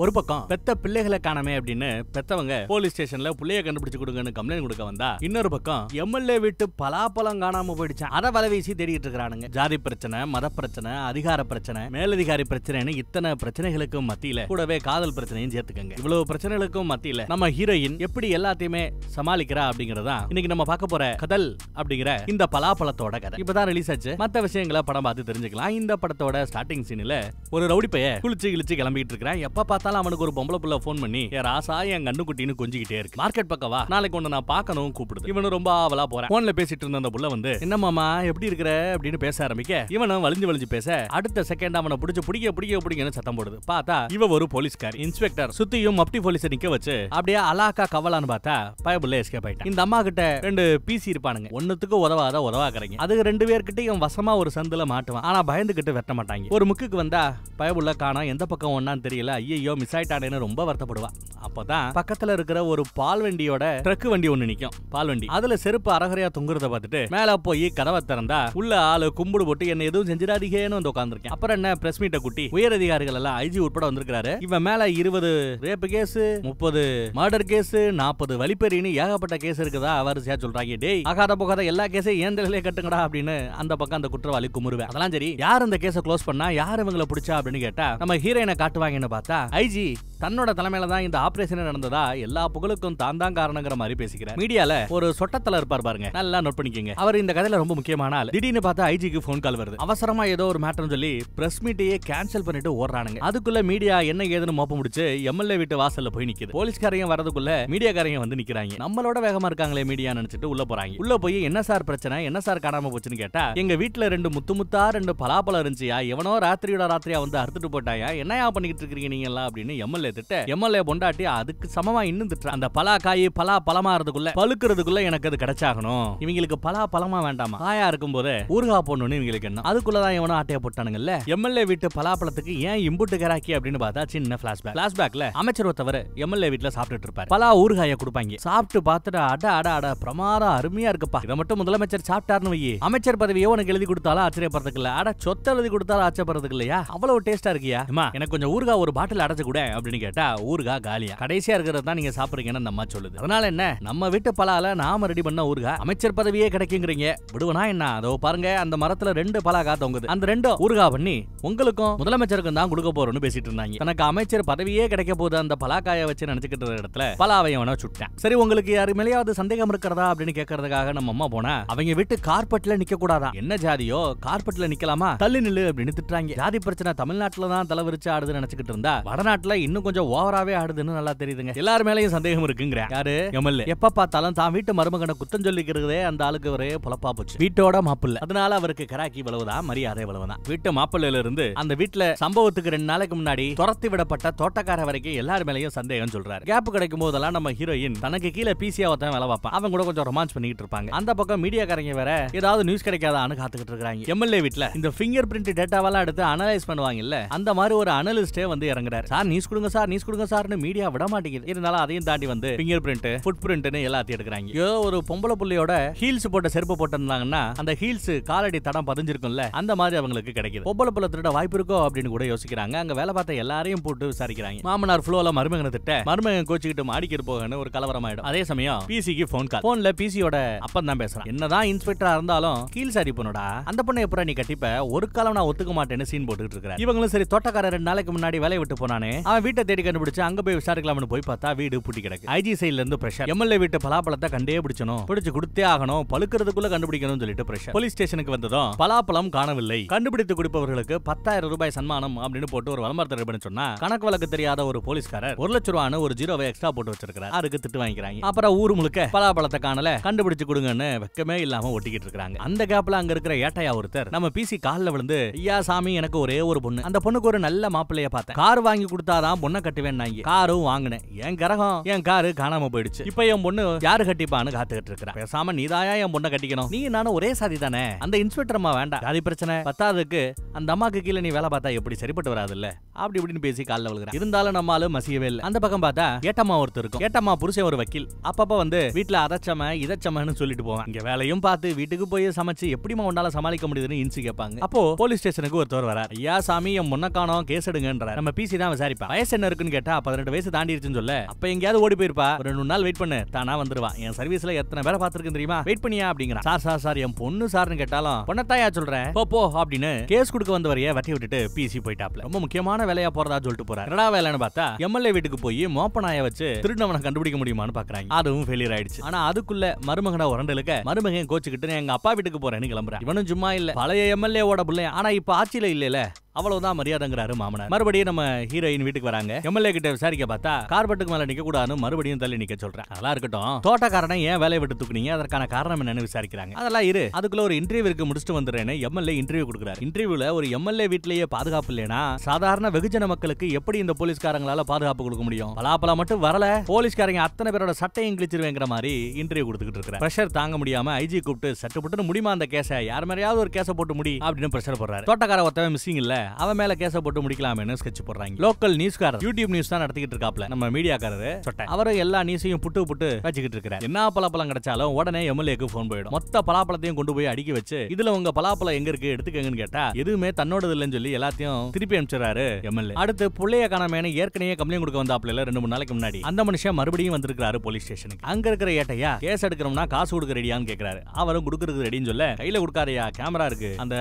ஒரு பக்கம் பெத்த பிள்ளைகளை காணமே அப்படின்னு பெத்தவங்க போலீஸ் ஸ்டேஷன்ல புள்ளைய கண்டுபிடிச்சு கொடுங்கன்னு கம்ப்ளைண்ட் கொடுக்க வந்தா இன்னொரு பக்கம் எம்எல்ஏ வீட்டு பலாப்பழம் காணாம போயிடுச்சு அதை வலை வீசி தேடிட்டு இருக்கிறானுங்க ஜாதி பிரச்சனை மத பிரச்சனை அதிகார பிரச்சனை மேலதிகாரி பிரச்சனைன்னு இத்தனை பிரச்சனைகளுக்கும் மத்தியில கூடவே காதல் பிரச்சனையும் சேர்த்துக்கங்க இவ்வளவு பிரச்சனைகளுக்கும் மத்தியில நம்ம ஹீரோயின் எப்படி எல்லாத்தையுமே சமாளிக்கிறா அப்படிங்கறதா இன்னைக்கு நம்ம பார்க்க போற கதல் அப்படிங்கிற இந்த பலாப்பழத்தோட கதை இப்பதான் ரிலீஸ் ஆச்சு மத்த விஷயங்களை படம் பார்த்து தெரிஞ்சுக்கலாம் இந்த படத்தோட ஸ்டார்டிங் சீன்ல ஒரு ரவுடி பைய குளிச்சு கிழிச்சு கிளம்பிட்டு இருக்கிறேன் எப்ப காத்தால அவனுக்கு ஒரு பொம்பளை புள்ள ஃபோன் பண்ணி ஏ ராசா என் கண்ணுக்குட்டின்னு கொஞ்சிக்கிட்டே இருக்கு மார்க்கெட் பக்கவா நாளைக்கு ஒன்று நான் பார்க்கணும் கூப்பிடுது இவனு ரொம்ப ஆவலா போறேன் ஃபோன்ல பேசிட்டு இருந்த அந்த புள்ள வந்து என்னம்மா எப்படி இருக்கிற அப்படின்னு பேச ஆரம்பிக்க இவனும் வலிஞ்சு வலிஞ்சு பேச அடுத்த செகண்ட் அவனை பிடிச்சி பிடிக்க பிடிக்க பிடிக்கன்னு சத்தம் போடுது பார்த்தா இவ ஒரு போலீஸ்கார் இன்ஸ்பெக்டர் சுத்தியும் மப்டி போலீஸ் நிக்க வச்சு அப்படியே அலாக்கா கவலான்னு பார்த்தா பயபுள்ள எஸ்கேப் ஆயிட்டான் இந்த அம்மா கிட்ட ரெண்டு பிசி இருப்பானுங்க ஒன்னுத்துக்கு உதவாத உதவாக்குறீங்க அதுக்கு ரெண்டு பேர்கிட்டயும் வசமா ஒரு சந்துல மாட்டுவான் ஆனா பயந்துகிட்டு வெட்ட மாட்டாங்க ஒரு முக்குக்கு வந்தா பயபுள்ள காணா எந்த பக்கம் ஒன்னான்னு தெரியல ஐயோ ஐயோ மிஸ் ஆயிட்டானேன்னு ரொம்ப வருத்தப்படுவா அப்பதான் பக்கத்துல இருக்கிற ஒரு பால் வண்டியோட ட்ரக் வண்டி ஒண்ணு நிக்கும் பால் வண்டி அதுல செருப்பு அரகரையா தொங்குறத பார்த்துட்டு மேல போய் கதவை திறந்தா உள்ள ஆளு கும்பிடு போட்டு என்ன எதுவும் செஞ்சிடாதீங்கன்னு வந்து உட்காந்துருக்கேன் அப்புறம் என்ன பிரஸ் மீட்டை குட்டி உயர் அதிகாரிகள் எல்லாம் ஐஜி உட்பட வந்திருக்காரு இவன் மேல இருபது ரேப் கேஸ் முப்பது மர்டர் கேஸ் நாற்பது வழிப்பெறின்னு ஏகப்பட்ட கேஸ் இருக்குதா வரிசையா சொல்றாங்க டேய் ஆகாத போகாத எல்லா கேஸையும் ஏந்தலே கட்டுங்கடா அப்படின்னு அந்த பக்கம் அந்த குற்றவாளி குமுறுவேன் அதெல்லாம் சரி யார் அந்த கேஸை க்ளோஸ் பண்ணா யார் இவங்களை பிடிச்சா அப்படின்னு கேட்டா நம்ம ஹீரோயினை காட்டுவாங்கன்னு பார்த்தா ஐஜி தன்னோட தலைமையில தான் இந்த ஆபரேஷன் நடந்ததா எல்லா புகழுக்கும் தான் தான் காரணங்கிற மாதிரி பேசிக்கிறார் மீடியால ஒரு சொட்டத்தில இருப்பார் பாருங்க நல்லா நோட் பண்ணிக்கங்க அவர் இந்த கதையில ரொம்ப முக்கியமான ஆள் திடீர்னு பார்த்தா ஐஜிக்கு போன் கால் வருது அவசரமா ஏதோ ஒரு மேட்டர்னு சொல்லி பிரஸ் மீட்டையே கேன்சல் பண்ணிட்டு ஓடுறானுங்க அதுக்குள்ள மீடியா என்ன ஏதுன்னு மோப்ப முடிச்சு எம்எல்ஏ வீட்டு வாசல்ல போய் நிக்குது போலீஸ்காரையும் வரதுக்குள்ள மீடியாக்காரையும் வந்து நிக்கிறாங்க நம்மளோட வேகமா இருக்காங்களே மீடியா நினைச்சிட்டு உள்ள போறாங்க உள்ள போய் என்ன சார் பிரச்சனை என்ன சார் காணாம போச்சுன்னு கேட்டா எங்க வீட்டுல ரெண்டு முத்து முத்தா ரெண்டு பலாப்பழம் இருந்துச்சியா எவனோ ராத்திரியோட ராத்திரியா வந்து அறுத்துட்டு போட்டாயா என்னயா பண்ணிக்கிட்டு இருக்கீங்க நீங்க எல்லாம் அப்படின்னு எம்எல்ஏ திட்ட எம்எல்ஏ பொண்டாட்டி அதுக்கு சமமா இன்னும் திட்டுற அந்த பலா காய் பலா பழமாறதுக்குள்ள இருந்துக்குள்ள பழுக்கிறதுக்குள்ள எனக்கு அது கிடைச்சாகணும் இவங்களுக்கு பலா பழமா வேண்டாமா காயா இருக்கும் போது ஊருகா போடணும்னு இவங்களுக்கு என்ன அதுக்குள்ளதான் எவனும் ஆட்டைய போட்டானுங்கல்ல எம்எல்ஏ வீட்டு பலாப்பழத்துக்கு ஏன் இம்புட்டு கராக்கி அப்படின்னு பார்த்தா சின்ன பிளாஷ்பேக் பிளாஷ்பேக்ல அமைச்சர் ஒருத்தவர் எம்எல்ஏ வீட்டுல சாப்பிட்டுட்டு இருப்பாரு பலா ஊறுகாயை கொடுப்பாங்க சாப்பிட்டு பார்த்துட்டு அட அட அட பிரமாதம் அருமையா இருக்குப்பா இதை மட்டும் முதலமைச்சர் சாப்பிட்டாருன்னு வையே அமைச்சர் பதவியை உனக்கு எழுதி கொடுத்தாலும் ஆச்சரியப்படுறதுக்கு இல்ல அட சொத்த எழுதி கொடுத்தாலும் ஆச்சரியப்படுறதுக்கு இல்லையா அவ்வளவு டேஸ்டா இருக்கியா எனக்கு கொஞ்சம் ஊறுகாய் ஒரு பாட்டில் அடைச்சு காசு கூட அப்படின்னு கேட்டா ஊருகா காலியா கடைசியா இருக்கிறது தான் நீங்க சாப்பிடுறீங்கன்னு அம்மா சொல்லுது அதனால என்ன நம்ம வீட்டு பலால நாம ரெடி பண்ண ஊருகா அமைச்சர் பதவியே கிடைக்குங்கிறீங்க விடுவனா என்ன அதோ பாருங்க அந்த மரத்துல ரெண்டு பலா காத்த உங்க அந்த ரெண்டும் ஊருகா பண்ணி உங்களுக்கும் முதலமைச்சருக்கும் தான் கொடுக்க போறோம்னு பேசிட்டு இருந்தாங்க எனக்கு அமைச்சர் பதவியே கிடைக்க போது அந்த பலாக்காய வச்சு நினைச்சுக்கிட்டு இடத்துல பலாவை அவனை சுட்டேன் சரி உங்களுக்கு யாரு மேலேயாவது சந்தேகம் இருக்கிறதா அப்படின்னு கேட்கறதுக்காக நம்ம அம்மா போனா அவங்க வீட்டு கார்பெட்ல நிக்க கூடாதான் என்ன ஜாதியோ கார்பெட்ல நிக்கலாமா தள்ளி நில்லு அப்படின்னு திட்டுறாங்க ஜாதி பிரச்சனை தமிழ்நாட்டுல தான் தலைவரிச்சு ஆடுதுன்னு நினைச்சுக்கிட்டு இருந்தா வடநாடு தமிழ்நாட்டுல இன்னும் கொஞ்சம் ஓவராவே ஆடுதுன்னு நல்லா தெரியுதுங்க எல்லாரு மேலயும் சந்தேகம் இருக்குங்கிற யாரு எம்எல்ஏ எப்ப பார்த்தாலும் தான் வீட்டு மருமகனை குத்தம் சொல்லிக்கிறதே அந்த ஆளுக்கு ஒரே புலப்பா போச்சு வீட்டோட மாப்பிள்ள அதனால அவருக்கு கராக்கி விளவுதான் மரியாதை வளவுதான் வீட்டு மாப்பிள்ளையில இருந்து அந்த வீட்டுல சம்பவத்துக்கு ரெண்டு நாளைக்கு முன்னாடி துரத்தி விடப்பட்ட தோட்டக்கார வரைக்கும் எல்லாரு மேலயும் சந்தேகம் சொல்றாரு கேப் கிடைக்கும் போதெல்லாம் நம்ம ஹீரோயின் தனக்கு கீழே பிசியா ஒருத்தன் வேலை பார்ப்பான் அவன் கூட கொஞ்சம் ரொமான்ஸ் பண்ணிட்டு இருப்பாங்க அந்த பக்கம் காரங்க வேற ஏதாவது நியூஸ் கிடைக்காதான்னு காத்துக்கிட்டு இருக்காங்க எம்எல்ஏ வீட்டுல இந்த பிங்கர் பிரிண்ட் டேட்டாவெல்லாம் எடுத்து அனலைஸ் பண்ணுவாங்க இல்ல அந்த மாதிரி ஒரு அனலிஸ்டே வந்து இறங்குறாரு சார் நியூஸ் கொடுங்க சார் நியூஸ் கொடுங்க சார்னு மீடியா விட மாட்டேங்குது இருந்தாலும் அதையும் தாண்டி வந்து பிங்கர் பிரிண்ட் ஃபுட் பிரிண்ட்னு எல்லாத்தையும் எடுக்கிறாங்க ஏதோ ஒரு பொம்பளை புள்ளியோட ஹீல்ஸ் போட்ட செருப்பு போட்டிருந்தாங்கன்னா அந்த ஹீல்ஸ் காலடி தடம் பதிஞ்சிருக்கும்ல அந்த மாதிரி அவங்களுக்கு கிடைக்குது பொம்பளை புள்ள திருட வாய்ப்பு இருக்கோ அப்படின்னு கூட யோசிக்கிறாங்க அங்க வேலை பார்த்த எல்லாரையும் போட்டு விசாரிக்கிறாங்க மாமனார் ஃபுளோல மருமகனை திட்ட மருமகன் கோச்சிக்கிட்டு மாடிக்கிட்டு போகன்னு ஒரு கலவரம் ஆயிடும் அதே சமயம் பிசிக்கு போன் கால் போன்ல பிசியோட அப்பந்தான் பேசுறான் என்னதான் இன்ஸ்பெக்டரா இருந்தாலும் ஹீல்ஸ் சாரி பொண்ணுடா அந்த பொண்ணை எப்படா நீ கட்டிப்ப ஒரு காலம் நான் ஒத்துக்க மாட்டேன்னு சீன் போட்டுக்கிட்டு இருக்கிறேன் இவங்களும் சரி தோட்டக்காரர் ரெண்டு நாளைக்கு முன்னாடி வேலையை விட்டு போனானே அவன் வீட்டை தேடி கண்டுபிடிச்சு அங்க போய் விசாரிக்கலாம்னு போய் பார்த்தா வீடு பூட்டி கிடக்கு ஐஜி சைட்ல இருந்து பிரஷர் எம்எல்ஏ வீட்டு பலாப்பழத்தை கண்டே பிடிச்சணும் பிடிச்சு கொடுத்தே ஆகணும் பழுக்கிறதுக்குள்ள சொல்லிட்டு பிரஷர் போலீஸ் ஸ்டேஷனுக்கு வந்ததும் பலாப்பழம் காணவில்லை கண்டுபிடித்து கொடுப்பவர்களுக்கு பத்தாயிரம் ரூபாய் சன்மானம் அப்படின்னு போட்டு ஒரு விளம்பரத்தை சொன்னா கணக்கு வழக்கு தெரியாத ஒரு போலீஸ்காரர் ஒரு லட்ச ரூபான்னு ஒரு ஜீரோவை எக்ஸ்ட்ரா போட்டு வச்சிருக்காரு அதுக்கு திட்டு வாங்கிக்கிறாங்க அப்புறம் ஊர் முழுக்க பலாப்பழத்தை காணல கண்டுபிடிச்சு கொடுங்கன்னு வெக்கமே இல்லாம ஒட்டிக்கிட்டு இருக்காங்க அந்த கேப்ல அங்க இருக்கிற ஏட்டையா ஒருத்தர் நம்ம பிசி காலில் விழுந்து ஐயா சாமி எனக்கு ஒரே ஒரு பொண்ணு அந்த பொண்ணுக்கு ஒரு நல்ல மாப்பிள்ளைய பார்த்தேன் கார் வாங்கி கொடுத்தாதான் பொண்ணை கட்டுவேன்னாங்க காரும் வாங்கினேன் என் கரகம் என் காரு காணாம போயிடுச்சு இப்ப என் பொண்ணு யாரு கட்டிப்பான்னு காத்துக்கிட்டு இருக்கிறேன் பேசாம நீதாயா என் பொண்ணை கட்டிக்கணும் நீ நானும் ஒரே சாதி தானே அந்த இன்ஸ்பெக்டர் அம்மா வேண்டாம் ஜாதி பிரச்சனை பத்தாவதுக்கு அந்த அம்மாக்கு கீழே நீ வேலை பார்த்தா எப்படி சரிப்பட்டு வராதுல்ல அப்படி இப்படின்னு பேசி காலில் விழுகிறேன் இருந்தாலும் நம்மளும் மசியவே இல்லை அந்த பக்கம் பார்த்தா ஏட்டம்மா ஒருத்தர் இருக்கும் ஏட்டம்மா புருஷன் ஒரு வக்கீல் அப்பப்போ வந்து வீட்டுல அதச்சம இதச்சமன்னு சொல்லிட்டு போவான் இங்கே வேலையும் பார்த்து வீட்டுக்கு போய் சமைச்சு எப்படிமா உன்னால சமாளிக்க முடியுதுன்னு இன்சி கேட்பாங்க அப்போ போலீஸ் ஸ்டேஷனுக்கு ஒருத்தர் வரார் ஐயா சாமி என் முன்ன காணோம் கேஸ் எடுங்கன்ற நம்ம பிசி தான் விசாரிப்பா வயசு என்ன இருக்குன்னு கேட்டா பதினெட்டு வயசு தாண்டிருச்சுன்னு சொல்ல அப்ப எங்கேயாவது ஓடி போயிருப்பா ஒரு ரெண்டு நாள் வெயிட் பண்ணு தானா வந்துருவா என் சர்வீஸ்ல எத்தனை பேரை பார்த்துருக்கு தெரியுமா வெயிட் பண்ணியா அப்படிங்கிறான் சார் சார் சார் என் பொண்ணு சார்னு கேட்டாலும் பொண்ணத்தாயா சொல்றேன் போ போ அப்படின்னு கேஸ் கொடுக்க வந்தவரைய வட்டி விட்டுட்டு பிசி போயிட்டாப்ல ரொம்ப முக்கியமான சாதாரண வேலையா போறதா சொல்லிட்டு போறாரு என்னடா வேலைன்னு பார்த்தா எம்எல்ஏ வீட்டுக்கு போய் மோப்ப நாயை வச்சு திருடவனை கண்டுபிடிக்க முடியுமான்னு பாக்குறாங்க அதுவும் ஃபெயிலியர் ஆயிடுச்சு ஆனா அதுக்குள்ள மருமகனா உரண்டலுக்க மருமகன் கோச்சுக்கிட்டு எங்க அப்பா வீட்டுக்கு போறேன்னு கிளம்புறேன் இவனும் சும்மா இல்ல பழைய எம்எல்ஏ ஓட பிள்ளை ஆனா இப்ப ஆட்சியில இல்ல அவ்வளவுதான் மரியாதைங்கிறாரு மாமனார் மறுபடியும் நம்ம ஹீரோயின் வீட்டுக்கு வராங்க எம்எல்ஏ கிட்ட விசாரிக்க பார்த்தா கார்பெட்டுக்கு மேல நிக்க கூடாதுன்னு மறுபடியும் தள்ளி நிக்க சொல்றேன் அதெல்லாம் இருக்கட்டும் தோட்டக்காரனை ஏன் வேலையை விட்டு தூக்குனீங்க அதற்கான காரணம் என்னன்னு விசாரிக்கிறாங்க அதெல்லாம் இரு அதுக்குள்ள ஒரு இன்டர்வியூ இருக்கு முடிச்சுட்டு வந்துடுறேன்னு எம்எல்ஏ இன்டர்வியூ கொடுக்குறாரு இன்டர்வியூல ஒரு எம்எல்ஏ வீட்டிலேயே பாதுகாப்பு இல்லைனா சாதாரண வெகுஜன மக்களுக்கு எப்படி இந்த போலீஸ்காரங்களால பாதுகாப்பு கொடுக்க முடியும் பலாப்பலா மட்டும் வரல போலீஸ்காரங்க அத்தனை பேரோட சட்டையும் கிழிச்சிருவேங்கிற மாதிரி இன்டர்வியூ கொடுத்துட்டு இருக்கிறார் பிரஷர் தாங்க முடியாம ஐஜி கூப்பிட்டு சட்டு புட்டுன்னு முடியுமா அந்த கேஸை யார் மாதிரியாவது ஒரு கேஸை போட்டு முடி அப்படின்னு பிரஷர் போடுறாரு தோட்டக்கார ஒருத்தவன் மிஸ்ஸிங் இல்ல அவன் மேல கேச போட்டு முடிக்கலாமேனு ஸ்கெட்ச் போடுறாங்க லோக்கல் நியூஸ்காரர் யூடியூப் நியூஸ் தான் நடத்திட்டு இருக்காப்ல நம்ம மீடியாக்காரரு அவரு எல்லா நியூஸையும் புட்டு புட்டு வச்சுக்கிட்டு இருக்காரு என்ன பலாப்பழம் கிடைச்சாலும் உடனே எம்எல்ஏக்கு போன் போயிடும் மொத்த பலாப்பழத்தையும் கொண்டு போய் அடிக்க வச்சு இதுல உங்க பலாப்பழம் எங்க இருக்கு எடுத்துக்கங்கன்னு கேட்டா எதுவுமே தன்னோடது இல்லைன்னு சொல்லி எல்லாத்தையும் திருப்பி அனுப்பிச்சாரு எம்எல்ஏ அடுத்து புள்ளைய காணாமேனு ஏற்கனவே கம்ப்ளைண்ட் கொடுக்க வந்தாப்ல ரெண்டு மூணு நாளைக்கு முன்னாடி அந்த மனுஷன் மறுபடியும் வந்திருக்காரு போலீஸ் ஸ்டேஷனுக்கு அங்க இருக்கிற ஏட்டையா கேஸ் எடுக்கிறோம்னா காசு கொடுக்க ரெடியான்னு கேக்குறாரு அவரும் கொடுக்கறது ரெடின்னு சொல்ல கையில கொடுக்காரையா கேமரா இருக்கு அந்த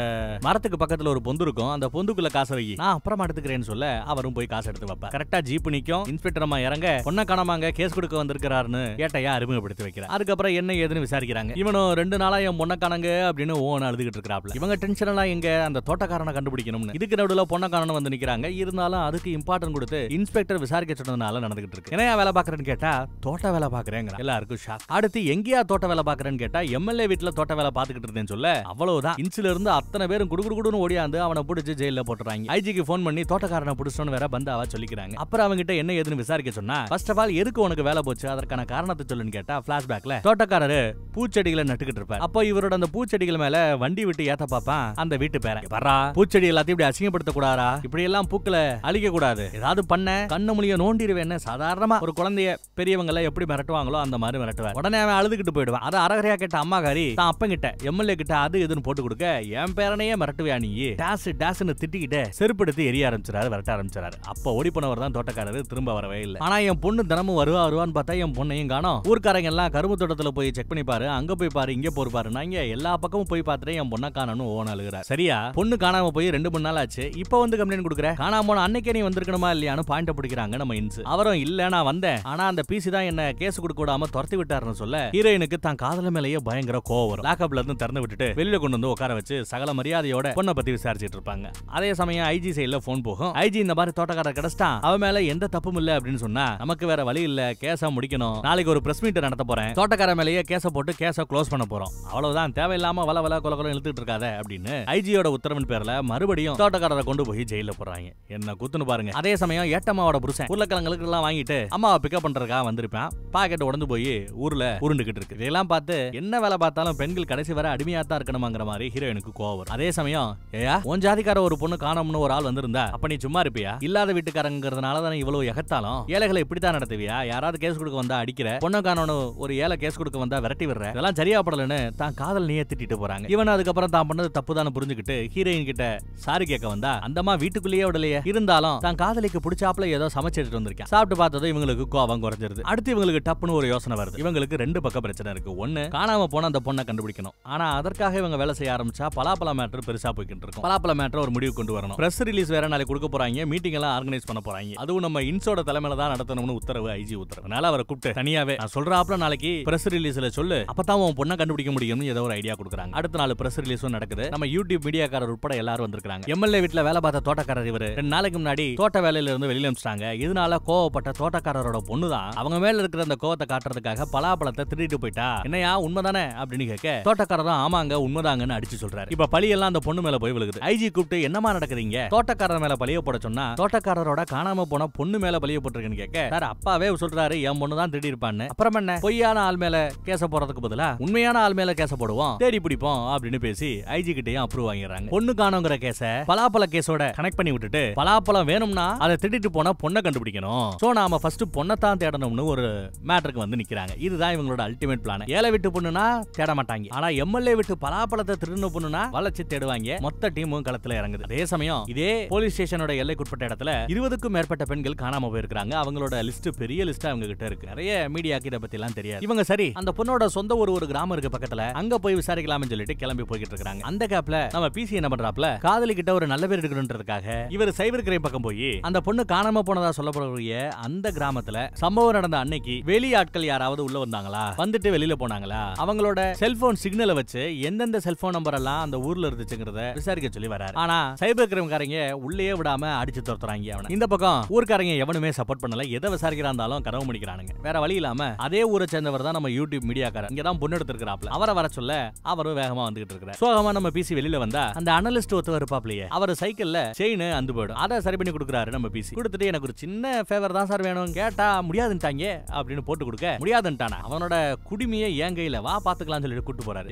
மரத்துக்கு பக்கத்துல ஒரு பொந்து இருக்கும் அந்த பொந்து குண்டுக்குள்ள காசை வை நான் அப்புறமா எடுத்துக்கிறேன்னு சொல்ல அவரும் போய் காசு எடுத்து வைப்பா கரெக்டா ஜீப் நிக்கும் இன்ஸ்பெக்டர் அம்மா இறங்க பொண்ணை காணாமாங்க கேஸ் கொடுக்க வந்திருக்கிறாருன்னு கேட்டையா அறிமுகப்படுத்தி வைக்கிறேன் அதுக்கப்புறம் என்ன ஏதுன்னு விசாரிக்கிறாங்க இவனும் ரெண்டு நாளா என் பொண்ணை காணங்க அப்படின்னு ஓன அழுதுகிட்டு இருக்கிறாப்ல இவங்க டென்ஷன் எல்லாம் எங்க அந்த தோட்டக்காரனை கண்டுபிடிக்கணும்னு இதுக்கு நடுவில் பொண்ணை காணணும் வந்து நிக்கிறாங்க இருந்தாலும் அதுக்கு இம்பார்ட்டன்ட் கொடுத்து இன்ஸ்பெக்டர் விசாரிக்க சொன்னதுனால நடந்துகிட்டு இருக்கு என்ன வேலை பாக்குறேன்னு கேட்டா தோட்ட வேலை பாக்குறேங்க எல்லாருக்கும் ஷாக் அடுத்து எங்கேயா தோட்ட வேலை பாக்குறேன்னு கேட்டா எம்எல்ஏ வீட்டுல தோட்ட வேலை பாத்துக்கிட்டு இருந்தேன்னு சொல்ல அவ்வளவுதான் இன்ச்சில இருந்து அத்தனை பேரும் குடுகுடுன்னு ஓடியாந்து அவனை பிடிச்சி ஜெயில ஜெயில போட்டுறாங்க ஐஜிக்கு பண்ணி தோட்டக்காரனை வேற பந்தாவா சொல்லிக்கிறாங்க அப்புறம் என்ன ஏதுன்னு விசாரிக்க சொன்னா ஃபர்ஸ்ட் ஆஃப் ஆல் எதுக்கு உனக்கு வேலை போச்சு அதற்கான காரணத்தை சொல்லுன்னு கேட்டா பிளாஷ்பேக்ல தோட்டக்காரரு பூச்செடிகளை நட்டுக்கிட்டு இருப்பார் அப்போ இவரோட அந்த பூச்செடிகள் மேல வண்டி விட்டு ஏத்த பாப்பான் அந்த வீட்டு பேரன் வர்றா பூச்செடி எல்லாத்தையும் இப்படி அசிங்கப்படுத்த கூடாதா இப்படி எல்லாம் பூக்களை அழிக்க கூடாது ஏதாவது பண்ண கண்ணு மொழிய நோண்டிடுவேன்னு சாதாரணமா ஒரு குழந்தைய பெரியவங்க எல்லாம் எப்படி மிரட்டுவாங்களோ அந்த மாதிரி மிரட்டுவார் உடனே அவன் அழுதுகிட்டு போயிடுவான் அதை அரகரையா கேட்ட அம்மா தான் கிட்ட எம்எல்ஏ கிட்ட அது இதுன்னு போட்டு கொடுக்க என் பேரனையே மிரட்டுவியா நீ டேஸ் டேஸ்னு திட்டிக்கிட்டே செருப்படுத்தி எரிய ஆரம்பிச்சிறாரு விரட்ட ஆரம்பிச்சிறாரு அப்ப ஓடி தான் தோட்டக்காரரு திரும்ப வரவே இல்லை ஆனா என் பொண்ணு தினமும் வருவா வருவான்னு பார்த்தா என் பொண்ணையும் காணும் ஊர்க்காரங்க எல்லாம் கரும்பு தோட்டத்துல போய் செக் பண்ணி பாரு அங்க போய் பாரு இங்க போய் பாரு நான் இங்க எல்லா பக்கமும் போய் பார்த்துட்டு என் பொண்ணை காணணும் ஓன அழுகிறார் சரியா பொண்ணு காணாம போய் ரெண்டு மூணு நாள் ஆச்சு இப்ப வந்து கம்ப்ளைண்ட் கொடுக்குற காணாம போன அன்னைக்கே நீ வந்திருக்கணுமா இல்லையான்னு பாயிண்ட் பிடிக்கிறாங்க நம்ம இன்ஸ் அவரும் இல்ல நான் வந்தேன் ஆனா அந்த பிசி தான் என்ன கேஸ் கொடுக்க கூடாம துரத்தி விட்டாருன்னு சொல்ல ஹீரோயினுக்கு தான் காதல மேலேயே பயங்கர கோவம் வரும் லாக்அப்ல இருந்து திறந்து விட்டுட்டு வெளியில கொண்டு வந்து உட்கார வச்சு சகல மரியாதையோட பொண்ணை பத்தி விசாரிச்சிட்டு இருப்பாங்க அதே சமயம் ஐஜி சைட்ல போன் போகும் ஐஜி இந்த மாதிரி தோட்டக்காரர் கிடைச்சா அவன் மேல எந்த தப்பும் இல்ல அப்படின்னு சொன்னா நமக்கு வேற வழி இல்ல கேச முடிக்கணும் நாளைக்கு ஒரு பிரஸ் மீட் நடத்த போறேன் தோட்டக்கார மேலேயே கேஸ போட்டு கேச க்ளோஸ் பண்ண போறோம் அவ்வளவுதான் தேவையில்லாம வள வள கொலகலம் இழுத்துட்டு இருக்காத அப்படின்னு ஐஜியோட உத்தரவின் பேர்ல மறுபடியும் தோட்டக்காரரை கொண்டு போய் ஜெயில போறாங்க என்ன குத்துன்னு பாருங்க அதே சமயம் ஏட்டம்மாவோட புருஷன் உருளைக்கிழங்களுக்கு எல்லாம் வாங்கிட்டு அம்மாவை பிக்கப் பண்றதுக்காக வந்திருப்பேன் பாக்கெட் உடந்து போய் ஊர்ல உருண்டுகிட்டு இருக்கு இதெல்லாம் பார்த்து என்ன வேலை பார்த்தாலும் பெண்கள் கடைசி வரை அடிமையா தான் இருக்கணுமாங்கிற மாதிரி ஹீரோயினுக்கு கோவம் அதே சமயம் ஏயா உன் ஜாதிக்கார ஒரு பொண்ணு காணோம்னு ஒரு ஆள் வந்திருந்தா அப்ப நீ சும்மா இருப்பியா இல்லாத வீட்டுக்காரங்கிறதுனால தானே இவ்வளவு எகத்தாலும் ஏழைகளை இப்படித்தான் நடத்துவியா யாராவது கேஸ் கொடுக்க வந்தா அடிக்கிற பொண்ணு காணோம்னு ஒரு ஏழை கேஸ் கொடுக்க வந்தா விரட்டி விடுற இதெல்லாம் சரியா படலன்னு தான் காதல் நீயே திட்டிட்டு போறாங்க இவன் அதுக்கப்புறம் தான் பண்ணது புரிஞ்சுக்கிட்டு ஹீரோயின் கிட்ட சாரி கேட்க வந்தா அந்தமா வீட்டுக்குள்ளேயே விடலையே இருந்தாலும் தான் காதலிக்கு பிடிச்சாப்ல ஏதோ சமைச்சிட்டு வந்திருக்கேன் சாப்பிட்டு பார்த்ததும் இவங்களுக்கு கோபம் குறைஞ்சிருது அடுத்து இவங்களுக்கு டப்புன்னு ஒரு யோசனை வருது இவங்களுக்கு ரெண்டு பக்க பிரச்சனை இருக்கு ஒண்ணு காணாம போன அந்த பொண்ணை கண்டுபிடிக்கணும் ஆனா அதற்காக இவங்க வேலை செய்ய ஆரம்பிச்சா பலாப்பழ மேட்ரு பெருசா போய்கிட்டு இருக்கும் பலாப்பழ ஒரு முடிவுக்கு கொண்டு வரணும் பிரஸ் ரிலீஸ் வேற நாளைக்கு கொடுக்க போறாங்க மீட்டிங் எல்லாம் ஆர்கனைஸ் பண்ண போறாங்க அதுவும் நம்ம இன்சோட தலைமையில தான் நடத்தணும்னு உத்தரவு ஐஜி உத்தரவு அதனால அவரை கூப்பிட்டு தனியாவே நான் சொல்றாப்ல நாளைக்கு பிரஸ் ரிலீஸ்ல சொல்லு அப்பதான் உன் பொண்ணை கண்டுபிடிக்க முடியும்னு ஏதோ ஒரு ஐடியா கொடுக்குறாங்க அடுத்த நாள் பிரஸ் ரிலீஸும் நடக்குது நம்ம யூடியூப் மீடியாக்காரர் உட்பட எல்லாரும் வந்திருக்காங்க எம்எல்ஏ வீட்டுல வேலை பார்த்த தோட்டக்காரர் இவர் ரெண்டு நாளைக்கு முன்னாடி தோட்ட வேலையில இருந்து வெளியில அனுப்பிச்சிட்டாங்க இதனால கோவப்பட்ட தோட்டக்காரரோட பொண்ணு தான் அவங்க மேல இருக்கிற அந்த கோவத்தை காட்டுறதுக்காக பலாப்பழத்தை திருடிட்டு போயிட்டா என்னையா உண்மைதானே அப்படின்னு கேட்க தோட்டக்காரர் தான் ஆமாங்க உண்மைதாங்கன்னு அடிச்சு சொல்றாரு இப்ப பழியெல்லாம் அந்த பொண்ணு மேல போய் விழுகுது ஐஜி கூப்பிட்டு என்னமா ஏமா நடக்குறீங்க தோட்டக்காரர் மேல பழிய போட சொன்னா தோட்டக்காரரோட காணாம போன பொண்ணு மேல பழிய போட்டிருக்குன்னு கேட்க சார் அப்பாவே சொல்றாரு என் பொண்ணு தான் திருடி இருப்பான்னு அப்புறம் என்ன பொய்யான ஆள் மேல கேச போறதுக்கு பதிலா உண்மையான ஆள் மேல கேச போடுவோம் தேடி பிடிப்போம் அப்படின்னு பேசி ஐஜி கிட்டயும் அப்ரூவ் வாங்கிறாங்க பொண்ணு காணுங்கிற கேச பலாப்பழ கேஸோட கனெக்ட் பண்ணி விட்டுட்டு பலாப்பழம் வேணும்னா அதை திட்டிட்டு போனா பொண்ணை கண்டுபிடிக்கணும் சோ நாம ஃபர்ஸ்ட் பொண்ணத்தான் தேடணும்னு ஒரு மேட்டருக்கு வந்து நிக்கிறாங்க இதுதான் இவங்களோட அல்டிமேட் பிளான் ஏழை விட்டு பொண்ணுனா தேட மாட்டாங்க ஆனா எம்எல்ஏ விட்டு பலாப்பழத்தை திருடணும் பொண்ணுனா வளர்ச்சி தேடுவாங்க மொத்த டீமும் களத்துல இறங்குது அதே சமயம் இதே போலீஸ் ஸ்டேஷனோட எல்லைக்குட்பட்ட இடத்துல இருபதுக்கும் மேற்பட்ட பெண்கள் காணாம போயிருக்காங்க அவங்களோட லிஸ்ட் பெரிய லிஸ்ட் அவங்க கிட்ட இருக்கு நிறைய மீடியா கிட்ட பத்தி எல்லாம் தெரியாது இவங்க சரி அந்த பொண்ணோட சொந்த ஊர் ஒரு கிராமம் இருக்கு பக்கத்துல அங்க போய் விசாரிக்கலாம்னு சொல்லிட்டு கிளம்பி போய்கிட்டு இருக்காங்க அந்த கேப்ல நம்ம பிசி என்ன பண்றாப்ல காதலி கிட்ட ஒரு நல்ல பேர் எடுக்கணுன்றதுக்காக இவர் சைபர் கிரைம் பக்கம் போய் அந்த பொண்ணு காணாம போனதா சொல்லப்படக்கூடிய அந்த கிராமத்துல சம்பவம் நடந்த அன்னைக்கு வெளி ஆட்கள் யாராவது உள்ள வந்தாங்களா வந்துட்டு வெளியில போனாங்களா அவங்களோட செல்போன் சிக்னலை வச்சு எந்தெந்த செல்போன் நம்பர் எல்லாம் அந்த ஊர்ல இருந்துச்சுங்கிறத விசாரிக்க சொல்லி வராரு ஆனா சைபர் கிரைம்காரங்க உள்ளேயே விடாம அடிச்சு துரத்துறாங்க அவனை இந்த பக்கம் ஊர்க்காரங்க எவனுமே சப்போர்ட் பண்ணல எதை விசாரிக்கிறா இருந்தாலும் கனவு முடிக்கிறானுங்க வேற வழி இல்லாம அதே ஊரை சேர்ந்தவர் தான் நம்ம யூடியூப் மீடியாக்காரர் இங்க தான் பொண்ணு எடுத்திருக்கிறாப்ல அவரை வர சொல்ல அவரும் வேகமா வந்துகிட்டு இருக்காரு சோகமா நம்ம பிசி வெளியில வந்தா அந்த அனலிஸ்ட் ஒருத்தவர் இருப்பாப்லயே அவர் சைக்கிள்ல செயின் அந்து போயிடும் அதை சரி பண்ணி கொடுக்குறாரு நம்ம பிசி கொடுத்துட்டு எனக்கு ஒரு சின்ன ஃபேவர் தான் சார் வேணும் கேட்டா முடியாதுன்ட்டாங்க அப்படின்னு போட்டு கொடுக்க முடியாதுன்ட்டானா அவனோட குடுமையை என் கையில வா பாத்துக்கலாம்னு சொல்லிட்டு கூட்டு போறாரு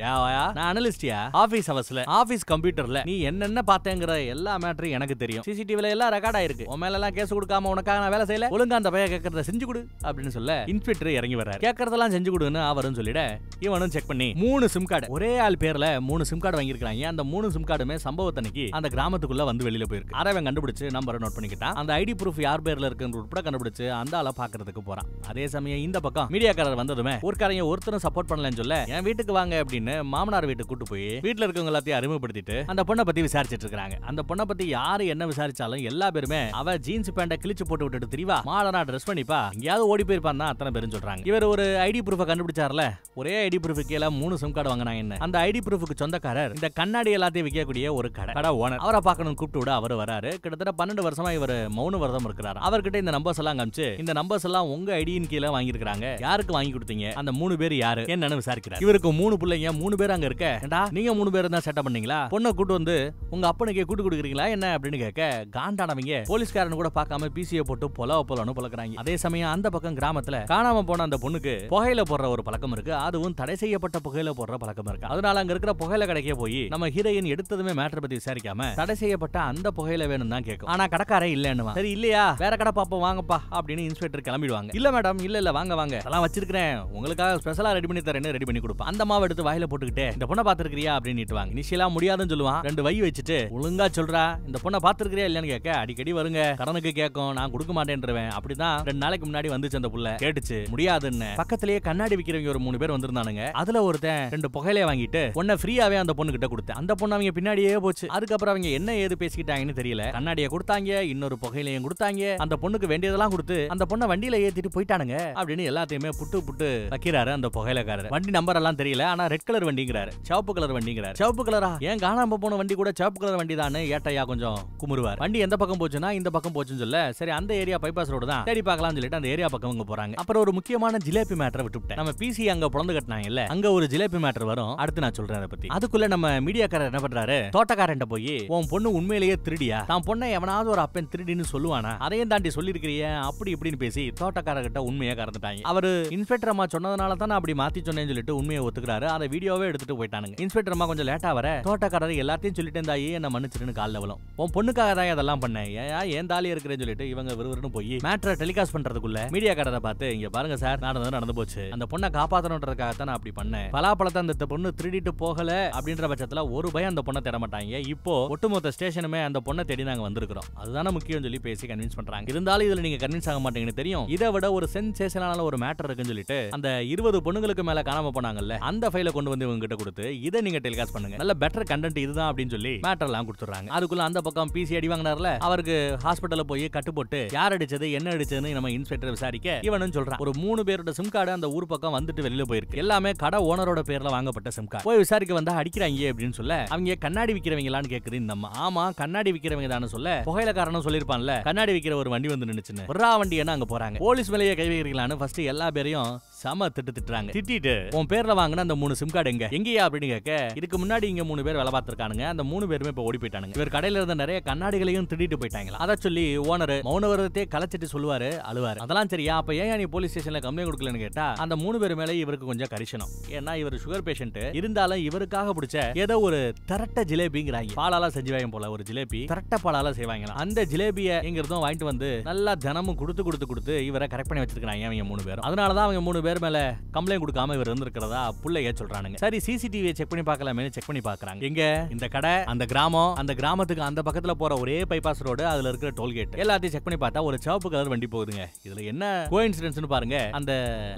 நான் அனலிஸ்டியா ஆபீஸ் அவர்ஸ்ல ஆபீஸ் கம்ப்யூட்டர்ல நீ என்னென்ன பார்த்தேங்கிற எல்லா மேட்டரும் எனக்கு தெரியும் சிசிடிவில எல்லாம் ரெக்கார்ட் ஆயிருக்கு உன் மேல எல்லாம் கேஸ் கொடுக்காம உனக்காக நான் வேலை செய்யல ஒழுங்கா அந்த பைய கேட்கறத செஞ்சு கொடு அப்படின்னு சொல்ல இன்ஸ்பெக்டர் இறங்கி வர்றாரு கேட்கறதெல்லாம் செஞ்சு கொடுன்னு அவரும் சொல்லிட இவனும் செக் பண்ணி மூணு சிம் கார்டு ஒரே ஆள் பேர்ல மூணு சிம் கார்டு வாங்கியிருக்காங்க அந்த மூணு சிம் கார்டுமே சம்பவத்தனைக்கு அந்த கிராமத்துக்குள்ள வந்து வெளியில போயிருக்கு அரவன் கண்டுபிடிச்சு நம்பரை நோட் பண்ணிக்கிட்டான் அந்த ஐடி ப்ரூஃப் யார் பேர்ல இருக்குன்னு உட்பட கண்டுபிடிச்சு அந்த ஆளை பாக்குறதுக்கு போறான் அதே சமயம் இந்த பக்கம் மீடியாக்காரர் வந்ததுமே ஊர்க்காரங்க ஒருத்தரும் சப்போர்ட் பண்ணலன்னு சொல்ல என் வீட்டுக்கு வாங்க அப்படின்னு மாமனார் வீட்டுக்கு கூட்டு போய் வீட்டுல இருக்கவங்க எல்லாத்தையும் அறிமுகப்படுத்திட்டு அந்த பொண்ணை பத்தி விசாரிச்சிட்டு இருக்காங்க அந்த பொண்ணை பத்தி யாரு என்ன விசாரிச்சாலும் எல்லா பேருமே அவ ஜீன்ஸ் பேண்ட கிழிச்சு போட்டு விட்டுட்டு தெரியவா மாடனா ட்ரெஸ் பண்ணிப்பா எங்கேயாவது ஓடி போயிருப்பான் தான் அத்தனை பேரும் சொல்றாங்க இவர் ஒரு ஐடி ப்ரூஃபை கண்டுபிடிச்சார்ல ஒரே ஐடி ப்ரூஃபு கீழே மூணு சிம் கார்டு வாங்கினா என்ன அந்த ஐடி ப்ரூஃபுக்கு சொந்தக்காரர் இந்த கண்ணாடி எல்லாத்தையும் விற்கக்கூடிய ஒரு கடை கடை ஓனர் அவரை பார்க்கணும் கூப்பிட்டு விட அவர் வராரு கிட்டத்தட்ட பன்னெண்டு வருஷமா இவர் மௌன விரதம் இருக்கிறார் அவர்கிட்ட இந்த நம்பர்ஸ் எல்லாம் காமிச்சு இந்த நம்பர்ஸ் எல்லாம் உங்க ஐடியின் கீழே வாங்கியிருக்காங்க யாருக்கு வாங்கி கொடுத்தீங்க அந்த மூணு பேர் யாரு என்னன்னு விசாரிக்கிறார் இவருக்கு மூணு பிள்ளைங்க மூணு பேர் அங்க இருக்க நீங்க மூணு பேர் தான் செட்டப் பண்ணீங்களா பொண்ணை கூட்டு வந்து உங்க அப்பனுக்கே கூட்டு சுட்டு கொடுக்குறீங்களா என்ன அப்படின்னு கேட்க காண்டானவங்க போலீஸ்காரன் கூட பார்க்காம பிசிய போட்டு பொலவ பொலன்னு பழக்கிறாங்க அதே சமயம் அந்த பக்கம் கிராமத்துல காணாம போன அந்த பொண்ணுக்கு புகையில போடுற ஒரு பழக்கம் இருக்கு அதுவும் தடை செய்யப்பட்ட புகையில போடுற பழக்கம் இருக்கு அதனால அங்க இருக்கிற புகையில கடைக்கே போய் நம்ம ஹீரோயின் எடுத்ததுமே மேட்டர் பத்தி விசாரிக்காம தடை செய்யப்பட்ட அந்த புகையில வேணும் தான் கேட்கும் ஆனா கடைக்காரன் இல்லன்னு சரி இல்லையா வேற கடை பாப்போம் வாங்கப்பா அப்படின்னு இன்ஸ்பெக்டர் கிளம்பிடுவாங்க இல்ல மேடம் இல்ல இல்ல வாங்க வாங்க அதெல்லாம் வச்சிருக்கிறேன் உங்களுக்காக ஸ்பெஷலா ரெடி பண்ணி தரேன்னு ரெடி பண்ணி கொடுப்பேன் அந்த மாவு எடுத்து வாயில போட்டுக்கிட்டு இந்த பொண்ணை பாத்துருக்கியா அப்படின்னு இனிஷியலா முடியாதுன்னு சொல்லுவான் ரெண்டு வை வச்சுட்டு ஒழுங்கா சொல்றா இந்த பொண்ணை பாத்துருக்கிறியா இல்லையான்னு கேட்க அடிக்கடி வருங்க கடனுக்கு கேட்கும் நான் கொடுக்க மாட்டேன்றவன் அப்படிதான் ரெண்டு நாளைக்கு முன்னாடி வந்துச்சு அந்த புள்ள கேட்டுச்சு முடியாதுன்னு பக்கத்திலேயே கண்ணாடி விற்கிறவங்க ஒரு மூணு பேர் வந்திருந்தானுங்க அதுல ஒருத்தன் ரெண்டு புகையிலே வாங்கிட்டு பொண்ணை ஃப்ரீயாவே அந்த பொண்ணு கிட்ட கொடுத்தேன் அந்த பொண்ணு அவங்க பின்னாடியே போச்சு அதுக்கப்புறம் அவங்க என்ன ஏது பேசிக்கிட்டாங்கன்னு தெரியல கண்ணாடியை கொடுத்தாங்க இன்னொரு புகையிலையும் கொடுத்தாங்க அந்த பொண்ணுக்கு வேண்டியதெல்லாம் கொடுத்து அந்த பொண்ணை வண்டியில ஏத்திட்டு போயிட்டானுங்க அப்படின்னு எல்லாத்தையுமே புட்டு புட்டு வைக்கிறாரு அந்த புகையிலக்காரர் வண்டி நம்பர் எல்லாம் தெரியல ஆனா ரெட் கலர் வண்டிங்கிறாரு சிவப்பு கலர் வண்டிங்கிறாரு சிவப்பு கலரா ஏன் காணாம போன வண்டி கூட சிவப்பு கலர் வண்டி தான் நின்னு ஏட்டையா கொஞ்சம் குமுறுவார் வண்டி எந்த பக்கம் போச்சுன்னா இந்த பக்கம் போச்சுன்னு சொல்ல சரி அந்த ஏரியா பைபாஸ் ரோடு தான் தேடி பார்க்கலாம்னு சொல்லிட்டு அந்த ஏரியா பக்கம் இங்க போறாங்க அப்புறம் ஒரு முக்கியமான ஜிலேபி மேட்டரை விட்டுவிட்டேன் நம்ம பிசி அங்க புலந்து கட்டினாங்க இல்ல அங்க ஒரு ஜிலேபி மேட்டர் வரும் அடுத்து நான் சொல்றேன் அதை பத்தி அதுக்குள்ள நம்ம மீடியாக்காரர் என்ன பண்றாரு தோட்டக்காரன் போய் உன் பொண்ணு உண்மையிலேயே திருடியா தான் பொண்ணை எவனாவது ஒரு அப்பன் திருடின்னு சொல்லுவானா அதையும் தாண்டி சொல்லியிருக்கிறிய அப்படி இப்படின்னு பேசி தோட்டக்காரர்கிட்ட உண்மையை கறந்துட்டாங்க அவர் இன்ஸ்பெக்டர் அம்மா சொன்னதுனால தான் அப்படி மாத்தி சொன்னேன்னு சொல்லிட்டு உண்மையை ஒத்துக்கிறாரு அதை வீடியோவே எடுத்துட்டு போயிட்டானுங்க இன்ஸ்பெக்டர் அம்மா கொஞ்சம் லேட்டா வர தோட்டக்காரர் எல்லாத்தையும் சொல்லிட்டு இருந்தா என்ன மன்னிச்சிருன்னு எனக்கு ஆள் லெவலும் உன் பொண்ணுக்காக தான் இதெல்லாம் பண்ணேன் ஏன் ஏன் தாலியே இருக்கிறேன்னு சொல்லிட்டு இவங்க விறுவிறுன்னு போய் மேட்ரை டெலிகாஸ்ட் பண்றதுக்குள்ள மீடியா கடனை பார்த்து இங்க பாருங்க சார் நடந்தது நடந்து போச்சு அந்த பொண்ணை காப்பாற்றணுன்றதுக்காக தான் அப்படி பண்ணேன் பலாப்பழத்தை அந்த பொண்ணு திருடிட்டு போகல அப்படின்ற பட்சத்துல ஒரு பயம் அந்த பொண்ணை தேடமாட்டாங்க இப்போ ஒட்டுமொத்த ஸ்டேஷனுமே அந்த பொண்ணை தேடி நாங்க வந்திருக்கிறோம் அதுதானே முக்கியம் சொல்லி பேசி கன்வின்ஸ் பண்றாங்க இருந்தாலும் இதுல நீங்க கன்வின்ஸ் ஆக மாட்டீங்கன்னு தெரியும் இதை விட ஒரு சென்சேஷனான ஒரு மேட்டர் இருக்குன்னு சொல்லிட்டு அந்த இருபது பொண்ணுங்களுக்கு மேல காணாம போனாங்கல்ல அந்த ஃபைல கொண்டு வந்து இவங்க கிட்ட கொடுத்து இதை நீங்க டெலிகாஸ்ட் பண்ணுங்க நல்ல பெட்டர் கண்டென்ட் இதுதான் அப்படின்னு சொல்லி எல்லாம் கொடுத்துருங்க போடுறாங்க அதுக்குள்ள அந்த பக்கம் பிசி அடி வாங்கினார்ல அவருக்கு ஹாஸ்பிட்டல்ல போய் கட்டு போட்டு யார் அடிச்சது என்ன அடிச்சதுன்னு நம்ம இன்ஸ்பெக்டர் விசாரிக்க இவனும் சொல்றான் ஒரு மூணு பேரோட சிம் கார்டு அந்த ஊர் பக்கம் வந்துட்டு வெளியில போயிருக்கு எல்லாமே கடை ஓனரோட பேர்ல வாங்கப்பட்ட சிம் கார்டு போய் விசாரிக்க வந்தா அடிக்கிறாங்க அப்படின்னு சொல்ல அவங்க கண்ணாடி விக்கிறவங்களான்னு கேக்குது இந்த ஆமா கண்ணாடி விக்கிறவங்க தானே சொல்ல புகையிலக்காரனும் சொல்லிருப்பான்ல கண்ணாடி விக்கிற ஒரு வண்டி வந்து நின்னுச்சுன்னு வண்டி என்ன அங்க போறாங்க போலீஸ் மேலேயே கை வைக்கிறீங்களான்னு ஃபர்ஸ்ட் எல்லா பேரையும் செம திட்டு திட்டுறாங்க திட்டிட்டு உன் பேர்ல வாங்கின அந்த மூணு சிம் கார்டு எங்க எங்கயா அப்படின்னு கேட்க இதுக்கு முன்னாடி இங்க மூணு பேர் வேலை பார்த்திருக்கானுங்க அந்த மூணு பேருமே இப்ப ஓடி போயிட்டானுங்க இவர் கடையில இருந்த நிறைய கண்ணாடிகளையும் திட்டிட்டு போயிட்டாங்களா அதை சொல்லி ஓனர் மௌனவரத்தையே கலைச்சிட்டு சொல்லுவாரு அழுவாரு அதெல்லாம் சரியா அப்ப ஏன் நீ போலீஸ் ஸ்டேஷன்ல கம்ப்ளைண்ட் கொடுக்கலன்னு கேட்டா அந்த மூணு பேர் மேலே இவருக்கு கொஞ்சம் கரிசனம் ஏன்னா இவர் சுகர் பேஷண்ட் இருந்தாலும் இவருக்காக பிடிச்ச ஏதோ ஒரு திரட்ட ஜிலேபிங்கிறாங்க பாலால செஞ்சுவாங்க போல ஒரு ஜிலேபி திரட்ட பாலால செய்வாங்க அந்த ஜிலேபியை எங்க வாங்கிட்டு வந்து நல்லா தினமும் கொடுத்து கொடுத்து கொடுத்து இவரை கரெக்ட் பண்ணி வச்சிருக்காங்க அவங்க மூணு பேரும் அதனாலதான் அவங்க மூணு பேர் பேர் மேல கம்ப்ளைண்ட் கொடுக்காம இவர் இருந்திருக்கிறதா புள்ளையே சொல்றானுங்க சரி சிசிடிவியை செக் பண்ணி பார்க்கலாமேனு செக் பண்ணி பாக்குறாங்க எங்க இந்த கடை அந்த கிராமம் அந்த கிராமத்துக்கு அந்த பக்கத்துல போற ஒரே பைபாஸ் ரோடு அதுல இருக்கிற டோல்கேட் எல்லாத்தையும் செக் பண்ணி பார்த்தா ஒரு சிவப்பு கலர் வண்டி போகுதுங்க இதுல என்ன கோ இன்சிடென்ட்ஸ் பாருங்க அந்த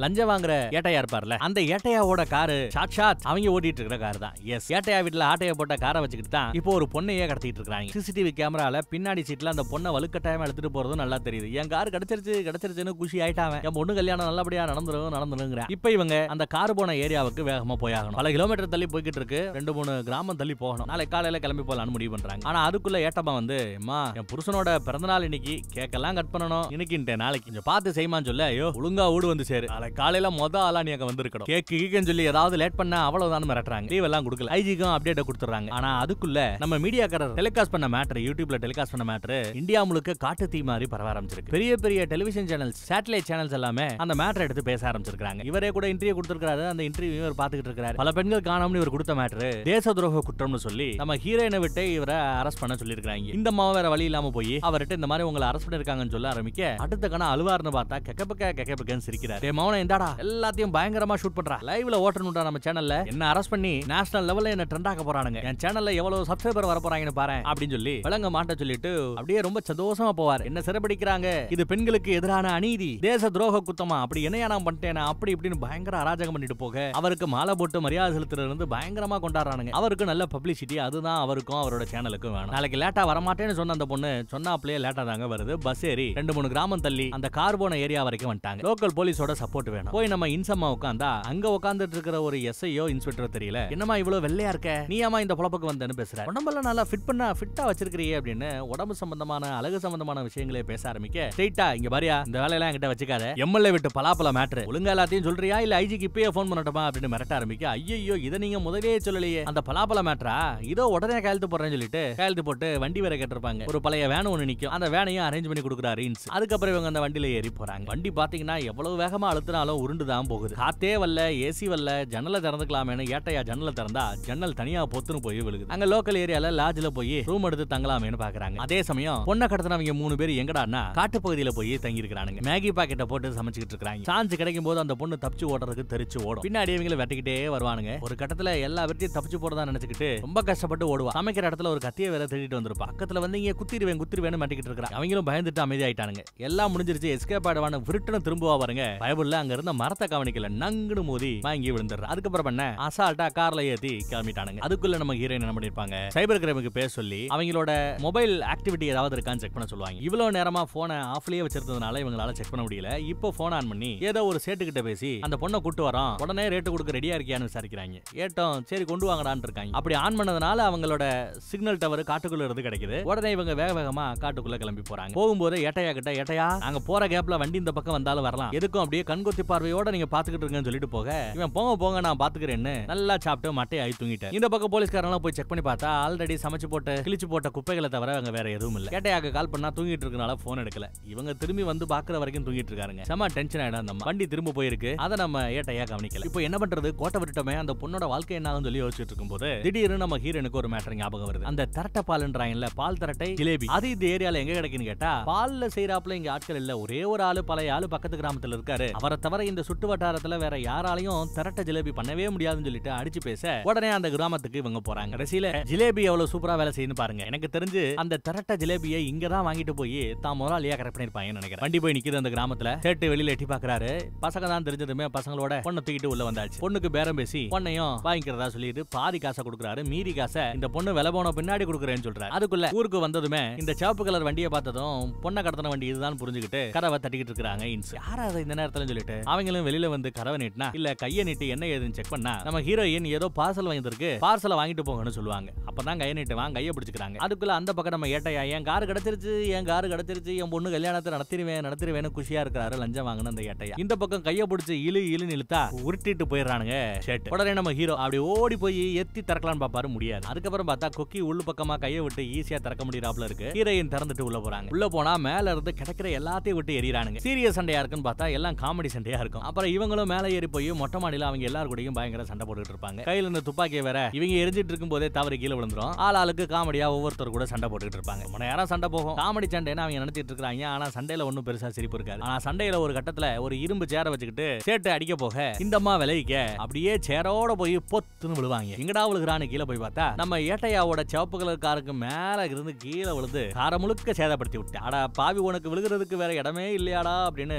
லஞ்சம் வாங்குற ஏட்டையா இருப்பார்ல அந்த ஏட்டையாவோட காரு சாட்சாத் அவங்க ஓட்டிட்டு இருக்கிற கார் தான் எஸ் ஏட்டையா வீட்டுல ஆட்டையை போட்ட காரை வச்சுக்கிட்டு தான் இப்போ ஒரு பொண்ணையே கடத்திட்டு இருக்காங்க சிசிடிவி கேமரால பின்னாடி சீட்ல அந்த பொண்ணை வலுக்கட்டாயமா எடுத்துட்டு போறதும் நல்லா தெரியுது என் கார் கிடைச்சிருச்சு கிடைச்சிருச்சுன்னு குஷி ஆயிட்டாங்க என் பொண்ணு கல்யாணம் நல்லபடியா நடந்துரும் நடந்துருங்கிறேன் இப்போ இவங்க அந்த கார் போன ஏரியாவுக்கு வேகமா போயாகணும் பல கிலோமீட்டர் தள்ளி போய்கிட்டு இருக்கு ரெண்டு மூணு கிராமம் தள்ளி போகணும் நாளைக்கு காலையில கிளம்பி போலான்னு முடிவு பண்றாங்க ஆனா அதுக்குள்ள ஏட்டமா வந்து அம்மா என் புருஷனோட பிறந்த நாள் இன்னைக்கு கேக்கெல்லாம் கட் பண்ணணும் இன்னைக்கு நாளைக்கு கொஞ்சம் பார்த்து செய்யுமான்னு சொல்ல ஐயோ ஒழுங்கா ஓடு வந்து சேரு நாளை காலையில மொத ஆளா நீ அங்க வந்திருக்கணும் கேக்கு கீக்குன்னு சொல்லி ஏதாவது லேட் பண்ணா அவ்வளவுதான் மிரட்டுறாங்க லீவ் எல்லாம் கொடுக்கல ஐஜிக்கும் அப்டேட் கொடுத்துறாங்க ஆனா அதுக்குள்ள நம்ம மீடியாக்காரர் டெலிகாஸ்ட் பண்ண மேட்ரு யூடியூப்ல டெலிகாஸ்ட் பண்ண மேட்ரு இந்தியா முழுக்க காட்டு தீ மாதிரி பரவ ஆரம்பிச்சிருக்கு பெரிய பெரிய டெலிவிஷன் சேனல்ஸ் சேட்டலைட் சேனல்ஸ் எல்லாமே அந்த மேட்ரை எடுத்து பேச ஆரம்பிச்சிருக்கு கொடுத்திருக்காங்க இவரே கூட இன்டர்வியூ கொடுத்திருக்காரு அந்த இன்டர்வியூ இவர் பாத்துக்கிட்டு இருக்காரு பல பெண்கள் காணாமல் இவர் கொடுத்த மேட்ரு தேச துரோக குற்றம்னு சொல்லி நம்ம ஹீரோயினை விட்டு இவரை அரெஸ்ட் பண்ண சொல்லியிருக்காங்க இந்த மாவ வேற வழி இல்லாம போய் அவர்கிட்ட இந்த மாதிரி உங்களை அரெஸ்ட் பண்ணிருக்காங்கன்னு சொல்ல ஆரம்பிக்க அடுத்த கணா அழுவாருன்னு பார்த்தா கெக்கப்பக்க கெக்கப்பக்கன்னு சிரிக்கிறார் ஏ மௌனம் எந்தாடா எல்லாத்தையும் பயங்கரமா ஷூட் பண்றா லைவ்ல ஓட்டணும்டா நம்ம சேனல்ல என்ன அரெஸ்ட் பண்ணி நேஷனல் லெவல்ல என்ன ட்ரெண்ட் ஆக்க போறானுங்க என் சேனல்ல எவ்வளவு சப்ஸ்கிரைபர் வர போறாங்கன்னு பாரு அப்படின்னு சொல்லி விளங்க மாட்ட சொல்லிட்டு அப்படியே ரொம்ப சந்தோஷமா போவார் என்ன சிறப்பிடிக்கிறாங்க இது பெண்களுக்கு எதிரான அநீதி தேச துரோக குத்தமா அப்படி என்னையா நான் பண்ணிட்டேன் என்ன அப்படி இப்படின்னு பயங்கர அராஜகம் பண்ணிட்டு போக அவருக்கு மாலை போட்டு மரியாதை செலுத்துறது வந்து பயங்கரமா கொண்டாடுறானுங்க அவருக்கு நல்ல பப்ளிசிட்டி அதுதான் அவருக்கும் அவரோட சேனலுக்கும் வேணும் நாளைக்கு லேட்டா வரமாட்டேன்னு சொன்ன அந்த பொண்ணு சொன்னாப்லயே லேட்டா தாங்க வருது பஸ் ஏறி ரெண்டு மூணு கிராமம் தள்ளி அந்த கார் போன ஏரியா வரைக்கும் வந்துட்டாங்க லோக்கல் போலீஸோட சப்போர்ட் வேணும் போய் நம்ம இன்சம்மா உட்காந்தா அங்க உட்காந்துட்டு இருக்கிற ஒரு எஸ்ஐயோ இன்ஸ்பெக்டர் தெரியல என்னமா இவ்வளவு வெள்ளையா இருக்க நீயாமா இந்த புலப்புக்கு வந்தேன்னு பேசுற உடம்பெல்லாம் நல்லா ஃபிட் பண்ண ஃபிட்டா வச்சிருக்கிறியே அப்படின்னு உடம்பு சம்பந்தமான அழகு சம்பந்தமான விஷயங்களே பேச ஆரம்பிக்க ஸ்ட்ரைட்டா இங்க பாரியா இந்த வேலையெல்லாம் என்கிட்ட வச்சுக்காத எம்எல்ஏ விட்டு பலாப்பல மேட்ரு ஒழுங்கா எல்லாத்தையும் சொல்றியா இல்ல ஐஜிக்கு இப்பயே ஃபோன் பண்ணட்டுமா அப்படின்னு மிரட்ட ஆரம்பிக்க ஐயோ இதை நீங்க முதலே சொல்லலையே அந்த பலாப்பழ மேட்ரா இதோ உடனே கையெழுத்து போடுறேன்னு சொல்லிட்டு கையெழுத்து போட்டு வண்டி வேற கேட்டிருப்பாங்க ஒரு பழைய வேன் ஒன்று நிற்கும் அந்த வேனையும் அரேஞ்ச் பண்ணி கொடுக்குறாரு இன்ஸ் அதுக்கப்புறம் இவங்க அந்த வண்டியில ஏறி போறாங்க வண்டி பாத்தீங்கன்னா எவ்வளவு வேகமா அழுத்தினாலும் உருண்டு தான் போகுது காத்தே வல்ல ஏசி வல்ல ஜன்னலை திறந்துக்கலாமேனு ஏட்டையா ஜன்னலை திறந்தா ஜன்னல் தனியா பொத்துன்னு போய் விழுகுது அங்க லோக்கல் ஏரியால லாட்ஜ்ல போய் ரூம் எடுத்து தங்கலாமேனு பாக்குறாங்க அதே சமயம் பொண்ணை கடத்தினவங்க மூணு பேர் எங்கடா காட்டு பகுதியில போய் தங்கி இருக்கிறானுங்க மேகி பாக்கெட்டை போட்டு சமைச்சுக்கிட்டு இருக்காங்க சான்ஸ் கிடைக்கும் போது அந்த பொண்ணு தப்பிச்சு ஓடுறதுக்கு தெரிச்சு ஓடும் பின்னாடி இவங்களை வெட்டிக்கிட்டே வருவானுங்க ஒரு கட்டத்துல எல்லா வெட்டியும் தப்பிச்சு போறதா நினைச்சுக்கிட்டு ரொம்ப கஷ்டப்பட்டு ஓடுவா சமைக்கிற இடத்துல ஒரு கத்திய வேற தேடிட்டு வந்திருப்பா பக்கத்துல வந்து இங்க குத்திருவேன் குத்திருவேன் மாட்டிக்கிட்டு இருக்கிறான் அவங்களும் பயந்துட்டு அமைதியாயிட்டானுங்க எல்லாம் முடிஞ்சிருச்சு எஸ்கேப் ஆடுவான விருட்டுன்னு திரும்புவா பாருங்க பயபுல்ல அங்க இருந்த மரத்தை கவனிக்கல நங்குனு மோதி வாங்கி விழுந்துடுறா அதுக்கப்புறம் என்ன அசால்ட்டா கார்ல ஏத்தி கிளம்பிட்டானுங்க அதுக்குள்ள நம்ம ஹீரோயின் என்ன பண்ணிருப்பாங்க சைபர் கிரைமுக்கு பேர் சொல்லி அவங்களோட மொபைல் ஆக்டிவிட்டி ஏதாவது இருக்கான்னு செக் பண்ண சொல்லுவாங்க இவ்வளவு நேரமா போனை ஆஃப்லயே வச்சிருந்ததுனால இவங்களால செக் பண்ண முடியல இப்போ போன் ஆன் பண்ணி ஏதோ ஒரு சேட்டு கிட்ட பேசி அந்த பொண்ணை கூட்டு வரோம் உடனே ரேட்டு கொடுக்க ரெடியா இருக்கியான்னு விசாரிக்கிறாங்க ஏட்டம் சரி கொண்டு வாங்கடான்னு இருக்காங்க அப்படி ஆன் பண்ணதுனால அவங்களோட சிக்னல் டவர் காட்டுக்குள்ள இருந்து கிடைக்குது உடனே இவங்க வேக வேகமா காட்டுக்குள்ள கிளம்பி போறாங்க போகும்போது எட்டையா கிட்ட எட்டையா போற கேப்ல வண்டி இந்த பக்கம் வந்தாலும் வரலாம் எதுக்கும் அப்படியே கண்கொத்தி பார்வையோட நீங்க பாத்துக்கிட்டு இருங்கன்னு சொல்லிட்டு போக இவன் போங்க போங்க நான் பாத்துக்கிறேன்னு நல்லா சாப்பிட்டு மட்டையை ஆகி தூங்கிட்டேன் இந்த பக்கம் போலீஸ்காரன் போய் செக் பண்ணி பார்த்தா ஆல்ரெடி சமைச்சு போட்டு கிழிச்சு போட்ட குப்பைகளை தவிர வேற எதுவும் இல்ல கேட்டையாக கால் பண்ணா தூங்கிட்டு இருக்கனால போன் எடுக்கல இவங்க திரும்பி வந்து பாக்குற வரைக்கும் தூங்கிட்டு இருக்காங்க செம டென்ஷன் ஆயிடும் வண்டி திரும்ப உடம்பு போயிருக்கு அதை நம்ம ஏட்டையா கவனிக்கல இப்போ என்ன பண்றது கோட்டை விட்டுட்டோமே அந்த பொண்ணோட வாழ்க்கை என்ன ஆகும் சொல்லி யோசிச்சுட்டு இருக்கும்போது திடீர்னு நம்ம ஹீரோனுக்கு ஒரு மேட்டர் ஞாபகம் வருது அந்த திரட்ட பால்ன்றாங்கல்ல பால் திரட்டை ஜிலேபி அது இந்த ஏரியால எங்க கிடைக்குன்னு கேட்டா பால்ல செய்யறாப்புல இங்க ஆட்கள் இல்ல ஒரே ஒரு ஆளு பழைய ஆளு பக்கத்து கிராமத்துல இருக்காரு அவரை தவிர இந்த சுட்டு வட்டாரத்துல வேற யாராலையும் திரட்ட ஜிலேபி பண்ணவே முடியாதுன்னு சொல்லிட்டு அடிச்சு பேச உடனே அந்த கிராமத்துக்கு இவங்க போறாங்க கடைசியில ஜிலேபி எவ்வளவு சூப்பரா வேலை செய்யுன்னு பாருங்க எனக்கு தெரிஞ்சு அந்த திரட்ட ஜிலேபியை இங்க தான் வாங்கிட்டு போய் தான் முதலாளியா கரெக்ட் பண்ணிருப்பாங்க நினைக்கிறேன் வண்டி போய் நிக்கிறது அந்த கிராமத்துல கேட்டு வெளியில எட்டி பாக்குறாரு பச பசங்க தான் தெரிஞ்சதுமே பசங்களோட பொண்ணை தூக்கிட்டு உள்ள வந்தாச்சு பொண்ணுக்கு பேரம் பேசி பொண்ணையும் வாங்கிக்கிறதா சொல்லிட்டு பாதி காசை கொடுக்குறாரு மீதி காசை இந்த பொண்ணு விலை போன பின்னாடி கொடுக்குறேன்னு சொல்றாரு அதுக்குள்ள ஊருக்கு வந்ததுமே இந்த சிவப்பு கலர் வண்டியை பார்த்ததும் பொண்ணை கடத்தின வண்டி இதுதான் புரிஞ்சுக்கிட்டு கதவை தட்டிக்கிட்டு இருக்கிறாங்க இன்ஸ் யாராவது இந்த நேரத்துல சொல்லிட்டு அவங்களும் வெளியில வந்து கதவை நீட்டினா இல்ல கையை நீட்டு என்ன ஏதுன்னு செக் பண்ணா நம்ம ஹீரோயின் ஏதோ பார்சல் வாங்கிட்டு பார்சலை வாங்கிட்டு போங்கன்னு சொல்லுவாங்க அப்பதான் கையை வாங்க கையை பிடிச்சிக்கிறாங்க அதுக்குள்ள அந்த பக்கம் நம்ம ஏட்டையா என் கார் கிடைச்சிருச்சு என் கார் கிடைச்சிருச்சு என் பொண்ணு கல்யாணத்தை நடத்திருவேன் நடத்திருவேன் குஷியா இருக்கிறாரு லஞ்சம் வாங்கணும் அந்த ஏட்டையா இந்த பக்கம் கையை பிடிச்சி இழு இழுன்னு இழுத்தா உருட்டிட்டு போயிடுறானுங்க ஷர்ட் உடனே நம்ம ஹீரோ அப்படி ஓடி போய் எத்தி திறக்கலாம்னு பாப்பாரு முடியாது அதுக்கப்புறம் பார்த்தா கொக்கி உள்ள பக்கமா கையை விட்டு ஈஸியா திறக்க முடியறாப்ல இருக்கு ஹீரோயின் திறந்துட்டு உள்ள போறாங்க உள்ள போனா மேல இருந்து கிடைக்கிற எல்லாத்தையும் விட்டு எரியறானுங்க சீரியஸ் சண்டையா இருக்குன்னு பார்த்தா எல்லாம் காமெடி சண்டையா இருக்கும் அப்புறம் இவங்களும் மேல ஏறி போய் மொட்டை மாடியில அவங்க எல்லாரும் கூடயும் பயங்கர சண்டை போட்டுட்டு இருப்பாங்க கையில இருந்த துப்பாக்கியை வேற இவங்க எரிஞ்சிட்டு இருக்கும் போதே தவறு கீழே விழுந்துரும் ஆள் ஆளுக்கு காமெடியா ஒவ்வொருத்தர் கூட சண்டை போட்டுட்டு இருப்பாங்க மணி நேரம் சண்டை போகும் காமெடி சண்டைன்னு அவங்க நினைச்சிட்டு இருக்காங்க ஆனா சண்டையில ஒன்னும் பெருசா சிரிப்பு இருக்காது ஆனா சண்டையில ஒரு கட்டத்துல ஒரு இரும்பு சேர வச்சு வச்சுக்கிட்டு சேட்டு அடிக்க போக இந்த அம்மா விளைவிக்க அப்படியே சேரோட போய் பொத்துன்னு விழுவாங்க எங்கடா விழுகிறான்னு கீழே போய் பார்த்தா நம்ம ஏட்டையாவோட சிவப்பு கலர் காருக்கு மேல இருந்து கீழே விழுந்து கார முழுக்க சேதப்படுத்தி விட்டேன் அட பாவி உனக்கு விழுகிறதுக்கு வேற இடமே இல்லையாடா அப்படின்னு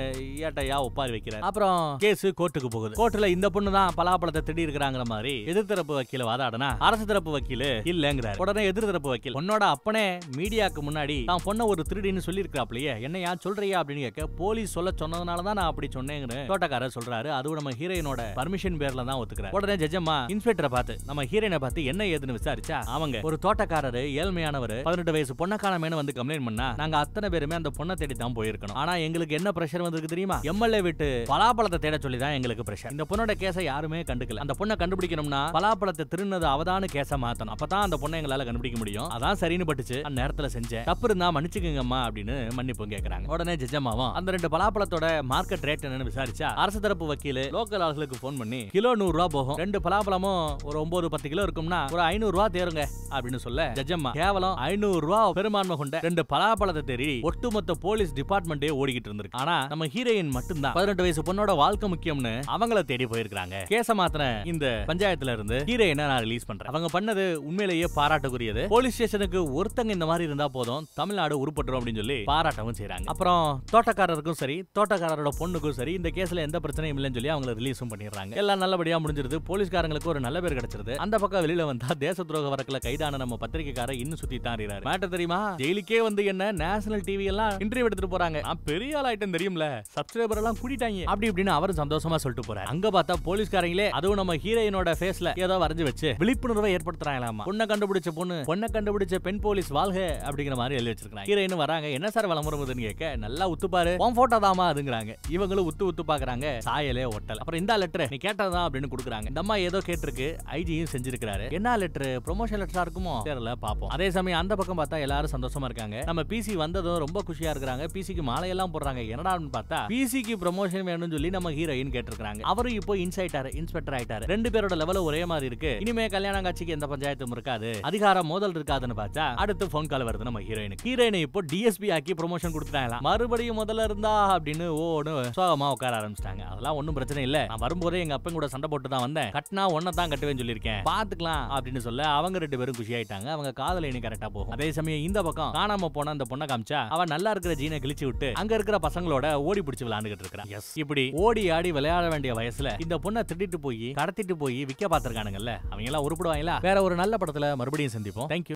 ஏட்டையா ஒப்பாரி வைக்கிறேன் அப்புறம் கேஸ் கோர்ட்டுக்கு போகுது கோர்ட்டுல இந்த பொண்ணு தான் பலாப்பழத்தை திடி இருக்கிறாங்கிற மாதிரி எதிர்த்தரப்பு வக்கீல வாதாடனா அரசு தரப்பு வக்கீல் இல்லங்கிறார் உடனே எதிர்த்தரப்பு வக்கீல் உன்னோட அப்பனே மீடியாக்கு முன்னாடி தான் பொண்ணை ஒரு திருடின்னு சொல்லியிருக்கிறாப்லையே என்ன ஏன் சொல்றியா அப்படின்னு கேட்க போலீஸ் சொல்ல சொன்னதுனால தான் நான் அப்படி சொன்னேங்கிறேன் தோட்டக்காரர் சொல்றாரு அதுவும் நம்ம ஹீரோயினோட பர்மிஷன் பேர்ல தான் ஒத்துக்கிறார் உடனே ஜட்ஜம்மா இன்ஸ்பெக்டரை பார்த்து நம்ம ஹீரோயினை பார்த்து என்ன ஏதுன்னு விசாரிச்சா அவங்க ஒரு தோட்டக்காரர் ஏழ்மையானவர் பதினெட்டு வயசு பொண்ணக்கானமேனு வந்து கம்ப்ளைண்ட் பண்ணா நாங்க அத்தனை பேருமே அந்த பொண்ணை தேடி தான் போயிருக்கணும் ஆனா எங்களுக்கு என்ன பிரஷர் வந்திருக்கு தெரியுமா எம்எல்ஏ விட்டு பலாப்பழத்தை தேட சொல்லி தான் எங்களுக்கு பிரஷர் இந்த பொண்ணோட கேஸை யாருமே கண்டுக்கல அந்த பொண்ணை கண்டுபிடிக்கணும்னா பலாப்பழத்தை திருநது அவதான கேஸை மாத்தணும் அப்பதான் அந்த பொண்ணை எங்களால கண்டுபிடிக்க முடியும் அதான் சரின்னு பட்டுச்சு அந்த நேரத்துல செஞ்சேன் தப்பு இருந்தா மன்னிச்சுக்கங்கம்மா அப்படின்னு மன்னிப்பும் கேக்குறாங்க உடனே ஜெஜம்மாவும் அந்த ரெண்டு பலாப்பழத்தோட மார்க்கெட் ரேட் என்னன்னு விசாரிச்சு நினைச்சா அரசு தரப்பு வக்கீல் லோக்கல் ஆளுகளுக்கு போன் பண்ணி கிலோ நூறு ரூபா போகும் ரெண்டு பலாப்பழமும் ஒரு ஒன்பது பத்து கிலோ இருக்கும்னா ஒரு ஐநூறு ரூபா தேருங்க அப்படின்னு சொல்ல ஜஜம்மா கேவலம் ஐநூறு ரூபா பெரும்பான்மை கொண்ட ரெண்டு பலாப்பழத்தை தேடி ஒட்டுமொத்த போலீஸ் டிபார்ட்மெண்டே ஓடிக்கிட்டு இருந்திருக்கு ஆனா நம்ம ஹீரோயின் மட்டும்தான் பதினெட்டு வயசு பொண்ணோட வாழ்க்கை முக்கியம்னு அவங்கள தேடி போயிருக்காங்க கேச மாத்திர இந்த பஞ்சாயத்துல இருந்து ஹீரோயினை நான் ரிலீஸ் பண்றேன் அவங்க பண்ணது உண்மையிலேயே பாராட்டக்குரியது போலீஸ் ஸ்டேஷனுக்கு ஒருத்தங்க இந்த மாதிரி இருந்தா போதும் தமிழ்நாடு உருப்பட்டுரும் அப்படின்னு சொல்லி பாராட்டவும் செய்யறாங்க அப்புறம் தோட்டக்காரருக்கும் சரி தோட்டக்காரரோட பொண்ணுக்கும் சரி இந்த கேஸ் கேஸில் எந்த பிரச்சனையும் இல்லைன்னு சொல்லி அவங்களை ரிலீஸும் பண்ணிடுறாங்க எல்லாம் நல்லபடியா முடிஞ்சிருது போலீஸ்காரங்களுக்கு ஒரு நல்ல பேர் கிடைச்சிருது அந்த பக்கம் வெளியில வந்தா தேச துரோக வழக்கில் கைதான நம்ம பத்திரிகைக்காரர் இன்னும் சுத்தி தாண்டிறாரு மேட்டர் தெரியுமா ஜெயிலுக்கே வந்து என்ன நேஷனல் டிவி எல்லாம் இன்டர்வியூ எடுத்துட்டு போறாங்க நான் பெரிய ஆள் ஐட்டம் தெரியும்ல சப்ஸ்கிரைபர் எல்லாம் கூட்டிட்டாங்க அப்படி இப்படின்னு அவரும் சந்தோஷமா சொல்லிட்டு போறாரு அங்க பார்த்தா போலீஸ்காரங்களே அதுவும் நம்ம ஹீரோயினோட ஃபேஸ்ல ஏதோ வரைஞ்சு வச்சு விழிப்புணர்வை ஏற்படுத்துறாங்களாமா பொண்ணை கண்டுபிடிச்ச பொண்ணு பொண்ணை கண்டுபிடிச்ச பெண் போலீஸ் வாழ்க அப்படிங்கிற மாதிரி எழுதி வச்சிருக்காங்க ஹீரோயின் வராங்க என்ன சார் விளம்பரம் கேட்க நல்லா உத்துப்பாரு உன் போட்டோ தாமா அதுங்கிறாங்க இவங்களும் உத்து உத்து பாக்குறாங்க சாயலே ஒட்டல் அப்புறம் இந்த லெட்டர் நீ கேட்டதான் அப்படின்னு கொடுக்குறாங்க இந்த அம்மா ஏதோ கேட்டிருக்கு ஐஜியும் செஞ்சிருக்காரு என்ன லெட்டர் ப்ரொமோஷன் லெட்டரா இருக்குமோ தெரியல பாப்போம் அதே சமயம் அந்த பக்கம் பார்த்தா எல்லாரும் சந்தோஷமா இருக்காங்க நம்ம பிசி வந்ததும் ரொம்ப குஷியா இருக்கிறாங்க பிசிக்கு மாலையெல்லாம் போடுறாங்க என்னடான்னு பார்த்தா பிசிக்கு ப்ரொமோஷன் வேணும்னு சொல்லி நம்ம ஹீரோயின் கேட்டிருக்காங்க அவரும் இப்போ இன்சைட்டர் இன்ஸ்பெக்டர் ஆயிட்டாரு ரெண்டு பேரோட லெவல ஒரே மாதிரி இருக்கு இனிமே கல்யாணம் காட்சிக்கு எந்த பஞ்சாயத்தும் இருக்காது அதிகாரம் மோதல் இருக்காதுன்னு பார்த்தா அடுத்து போன் கால் வருது நம்ம ஹீரோயினுக்கு ஹீரோயினை இப்போ டிஎஸ்பி ஆக்கி ப்ரொமோஷன் கொடுத்துட்டாங்களாம் மறுபடியும் முதல்ல இருந்தா அப்படின்னு ஓன்னு சோகமா உட்கார ஆரம்பிச்சிட்டாங்க அதெல்லாம் ஒன்றும் பிரச்சனை இல்லை நான் வரும்போதே எங்க அப்பன் கூட சண்டை போட்டு தான் வந்தேன் கட்டினா ஒன்னை தான் கட்டுவேன்னு சொல்லியிருக்கேன் பாத்துக்கலாம் அப்படின்னு சொல்ல அவங்க ரெண்டு பேரும் குஷி ஆயிட்டாங்க அவங்க காதல இனி கரெக்டா போகும் அதே சமயம் இந்த பக்கம் காணாம போன அந்த பொண்ணை காமிச்சா அவன் நல்லா இருக்கிற ஜீனை கிழிச்சு விட்டு அங்க இருக்கிற பசங்களோட ஓடி பிடிச்சு விளையாண்டுகிட்டு இருக்கிறான் இப்படி ஓடி ஆடி விளையாட வேண்டிய வயசுல இந்த பொண்ணை திட்டிட்டு போய் கடத்திட்டு போய் விற்க பார்த்திருக்கானுங்கல்ல அவங்க எல்லாம் உருப்பிடுவாங்களா வேற ஒரு நல்ல படத்துல மறுபடியும் சந்திப்போம் தேங்க்யூ